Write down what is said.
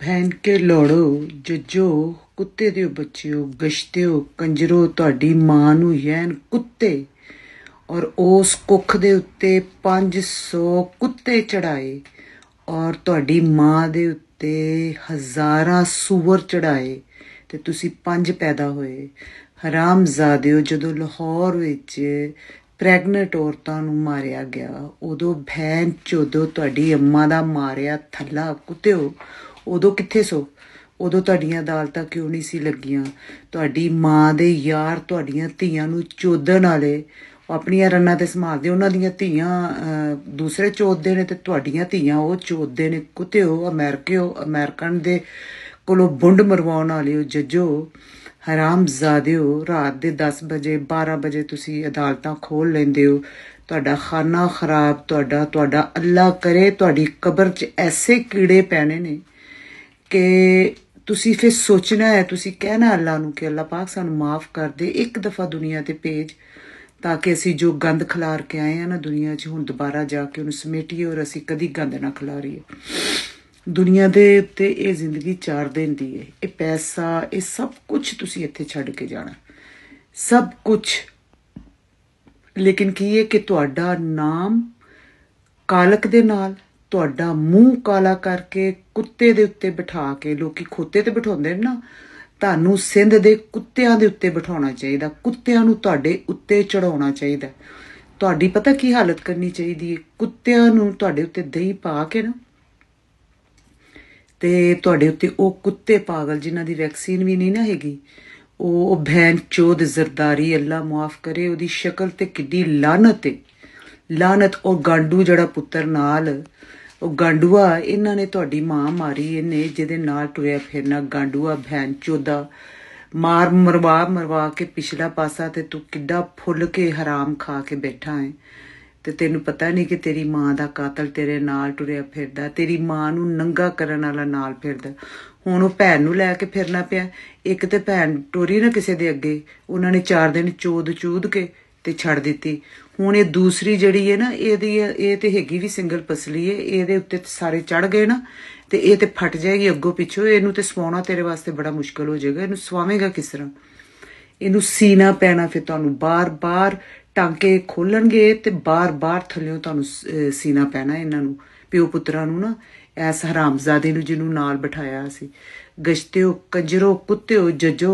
ਭੈਣ ਕੇ ਲੋੜੋ ਜੱਜੋ ਕੁੱਤੇ ਦੇ ਬੱਚਿਓ ਗਸ਼ਤਿਓ ਕੰਜਰੋ ਤੁਹਾਡੀ ਮਾਂ ਨੂੰ ਯੈਨ ਕੁੱਤੇ ਔਰ ਉਸ ਕੁੱਖ ਦੇ ਉੱਤੇ 500 ਕੁੱਤੇ ਚੜਾਏ ਔਰ ਤੁਹਾਡੀ ਮਾਂ ਦੇ ਉੱਤੇ ਹਜ਼ਾਰਾਂ ਸੂਰ ਚੜਾਏ ਤੇ ਤੁਸੀਂ ਪੰਜ ਪੈਦਾ ਹੋਏ ਹਰਾਮਜ਼ਾਦਿਓ ਜਦੋਂ ਲਾਹੌਰ ਵਿੱਚ ਪ੍ਰੈਗਨੈਂਟ ਔਰਤਾਂ ਨੂੰ ਮਾਰਿਆ ਗਿਆ ਉਦੋਂ ਭੈਣ ਚੋਦੋ ਤੁਹਾਡੀ ਅੰਮਾ ਦਾ ਮਾਰਿਆ ਥੱਲਾ ਕੁੱਤਿਓ ਉਦੋਂ ਕਿੱਥੇ ਸੋ ਉਦੋਂ ਤੁਹਾਡੀਆਂ ਅਦਾਲਤਾਂ ਕਿਉਂ ਨਹੀਂ ਸੀ ਲੱਗੀਆਂ ਤੁਹਾਡੀ ਮਾਂ ਦੇ ਯਾਰ ਤੁਹਾਡੀਆਂ ਧੀਆਂ ਨੂੰ ਚੋਦਣ ਵਾਲੇ ਆਪਣੀਆਂ ਰੰਨਾਂ ਤੇ ਸਮਾਰਦੇ ਉਹਨਾਂ ਦੀਆਂ ਧੀਆਂ ਦੂਸਰੇ ਚੋਦਦੇ ਨੇ ਤੇ ਤੁਹਾਡੀਆਂ ਧੀਆਂ ਉਹ ਚੋਦਦੇ ਨੇ ਕੁੱਤਿਓ ਅਮਰੀਕਿਓ ਅਮਰੀਕਨ ਦੇ ਕੋਲੋਂ ਬੁੰਡ ਮਰਵਾਉਣ ਵਾਲਿਓ ਜੱਜੋ ਹੋ ਰਾਤ ਦੇ 10 ਵਜੇ 12 ਵਜੇ ਤੁਸੀਂ ਅਦਾਲਤਾਂ ਖੋਲ ਲੈਂਦੇ ਹੋ ਤੁਹਾਡਾ ਖਾਨਾ ਖਰਾਬ ਤੁਹਾਡਾ ਤੁਹਾਡਾ ਅੱਲਾ ਕਰੇ ਤੁਹਾਡੀ ਕਬਰ 'ਚ ਐਸੇ ਕੀੜੇ ਪੈਣੇ ਨੇ ਕਿ ਤੁਸੀਂ ਫਿਰ ਸੋਚਣਾ ਹੈ ਤੁਸੀਂ ਕਹਿਣਾ ਅੱਲਾ ਨੂੰ ਕਿ ਅੱਲਾ ਪਾਕ ਸਾਨੂੰ ਮਾਫ ਕਰ ਦੇ ਇੱਕ ਦਫਾ ਦੁਨੀਆ ਤੇ ਭੇਜ ਤਾਂ ਕਿ ਅਸੀਂ ਜੋ ਗੰਦ ਖਲਾਰ ਕੇ ਆਏ ਆ ਨਾ ਦੁਨੀਆ 'ਚ ਹੁਣ ਦੁਬਾਰਾ ਜਾ ਕੇ ਉਹਨੂੰ ਸਮੇਟੀਏ ਔਰ ਅਸੀਂ ਕਦੀ ਗੰਦ ਨਾ ਖਲਾਰੀਏ ਦੁਨੀਆ ਦੇ ਉੱਤੇ ਇਹ ਜ਼ਿੰਦਗੀ ਚਾਰ ਦਿਨ ਦੀ ਹੈ ਇਹ ਪੈਸਾ ਇਹ ਸਭ ਕੁਝ ਤੁਸੀਂ ਇੱਥੇ ਛੱਡ ਕੇ ਜਾਣਾ ਸਭ ਕੁਝ ਲੇਕਿਨ ਕੀ ਹੈ ਕਿ ਤੁਹਾਡਾ ਨਾਮ ਕਾਲਕ ਦੇ ਨਾਲ ਤੁਹਾਡਾ ਮੂੰਹ ਕਾਲਾ ਕਰਕੇ ਕੁੱਤੇ ਦੇ ਉੱਤੇ ਬਿਠਾ ਕੇ ਲੋਕੀ ਖੋਤੇ ਤੇ ਬਿਠਾਉਂਦੇ ਨੇ ਨਾ ਤੁਹਾਨੂੰ ਸਿੰਧ ਦੇ ਕੁੱਤਿਆਂ ਦੇ ਉੱਤੇ ਬਿਠਾਉਣਾ ਚਾਹੀਦਾ ਕੁੱਤਿਆਂ ਨੂੰ ਤੁਹਾਡੇ ਉੱਤੇ ਚੜਾਉਣਾ ਚਾਹੀਦਾ ਤੁਹਾਡੀ ਪਤਾ ਕੀ ਹਾਲਤ ਕਰਨੀ ਚਾਹੀਦੀ ਹੈ ਕੁੱਤਿਆਂ ਨੂੰ ਤੁਹਾਡੇ ਉੱਤੇ ਦਹੀਂ ਪਾ ਕੇ ਨਾ ਤੇ ਤੁਹਾਡੇ ਉੱਤੇ ਉਹ ਕੁੱਤੇ ਪਾਗਲ ਜਿਨ੍ਹਾਂ ਦੀ ਵੈਕਸੀਨ ਵੀ ਨਹੀਂ ਨਾ ਹੈਗੀ ਉਹ ਭੈਣ ਚੋਦ ਜ਼ਰਦਾਰੀ ਅੱਲਾ ਮਾਫ ਕਰੇ ਉਹਦੀ ਸ਼ਕਲ ਤੇ ਕਿੱਡੀ ਲਾਨਤ ਹੈ ਲਾਨਤ ਉਹ ਗਾਂਡੂ ਜਿਹੜਾ ਪੁੱਤਰ ਨਾਲ ਉਹ ਗਾਂਡੂਆ ਇਹਨਾਂ ਨੇ ਤੁਹਾਡੀ ਮਾਂ ਮਾਰੀ ਇਹਨੇ ਜਿਹਦੇ ਨਾਲ ਟੁਰਿਆ ਫਿਰਨਾ ਗਾਂਡੂਆ ਭੈਣ ਚੋਦਾ ਮਾਰ ਮਰਵਾ ਮਰਵਾ ਕੇ ਪਿਛਲਾ ਪਾਸਾ ਤੇ ਤੂੰ ਕਿੱਡਾ ਫੁੱਲ ਕੇ ਹਰਾਮ ਖਾ ਕੇ ਬੈਠਾ ਹੈ ਤੇ ਤੈਨੂੰ ਪਤਾ ਨਹੀਂ ਕਿ ਤੇਰੀ ਮਾਂ ਦਾ ਕਾਤਲ ਤੇਰੇ ਨਾਲ ਟੁਰਿਆ ਫਿਰਦਾ ਤੇਰੀ ਮਾਂ ਨੂੰ ਨੰਗਾ ਕਰਨ ਵਾਲਾ ਨਾਲ ਫਿਰਦਾ ਹੁਣ ਉਹ ਭੈਣ ਨੂੰ ਲੈ ਕੇ ਫਿਰਨਾ ਪਿਆ ਇੱਕ ਤੇ ਭੈਣ ਟੋਰੀ ਨਾ ਕਿਸੇ ਦੇ ਅੱਗੇ ਉਹਨਾਂ ਨੇ 4 ਦਿਨ ਚੋਦ ਚੂਦ ਕੇ ਤੇ ਛੱਡ ਦਿੱਤੀ ਹੁਣ ਇਹ ਦੂਸਰੀ ਜਿਹੜੀ ਹੈ ਨਾ ਇਹਦੀ ਇਹ ਤੇ ਹੈਗੀ ਵੀ ਸਿੰਗਲ ਪਸਲੀ ਹੈ ਇਹਦੇ ਉੱਤੇ ਸਾਰੇ ਚੜ ਗਏ ਨਾ ਤੇ ਇਹ ਤੇ ਫਟ ਜਾਏਗੀ ਅੱਗੋਂ ਪਿੱਛੋਂ ਇਹਨੂੰ ਤੇ ਸਵਾਉਣਾ ਤੇਰੇ ਵਾਸਤੇ ਬੜਾ ਮੁਸ਼ਕਲ ਹੋ ਜਾਏਗਾ ਇਹਨੂੰ ਸਵਾਵੇਂਗਾ ਕਿਸ ਤਰ੍ਹਾਂ ਇਹਨੂੰ ਸੀਨਾ ਪੈਣਾ ਫਿਰ ਤੁਹਾਨੂੰ ਬਾਰ-ਬਾਰ ਟਾਂਕੇ ਖੋਲਣਗੇ ਤੇ ਬਾਰ-ਬਾਰ ਥੱਲੇੋਂ ਤੁਹਾਨੂੰ ਸੀਨਾ ਪੈਣਾ ਇਹਨਾਂ ਨੂੰ ਪਿਓ ਪੁੱਤਰਾਂ ਨੂੰ ਨਾ ਐਸ ਹਰਾਮਜ਼ਾਦੇ ਨੂੰ ਜਿਹਨੂੰ ਨਾਲ ਬਿਠਾਇਆ ਸੀ ਗਸ਼ਤਿਓ ਕੰਜਰੋ ਕੁੱਤਿਓ ਜੱਜੋ